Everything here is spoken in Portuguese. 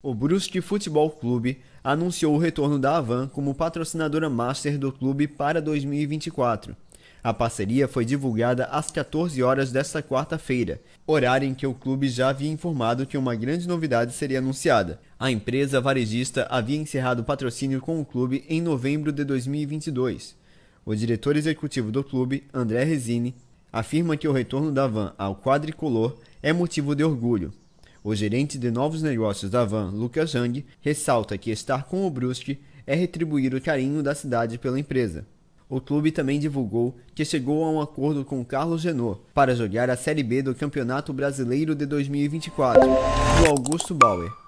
O Brusque Futebol Clube anunciou o retorno da Avan como patrocinadora master do clube para 2024. A parceria foi divulgada às 14 horas desta quarta-feira, horário em que o clube já havia informado que uma grande novidade seria anunciada. A empresa varejista havia encerrado o patrocínio com o clube em novembro de 2022. O diretor executivo do clube, André Resini, afirma que o retorno da Van ao quadricolor é motivo de orgulho, o gerente de novos negócios da Van, Lucas Jang, ressalta que estar com o Brusque é retribuir o carinho da cidade pela empresa. O clube também divulgou que chegou a um acordo com Carlos Genot para jogar a Série B do Campeonato Brasileiro de 2024, do Augusto Bauer.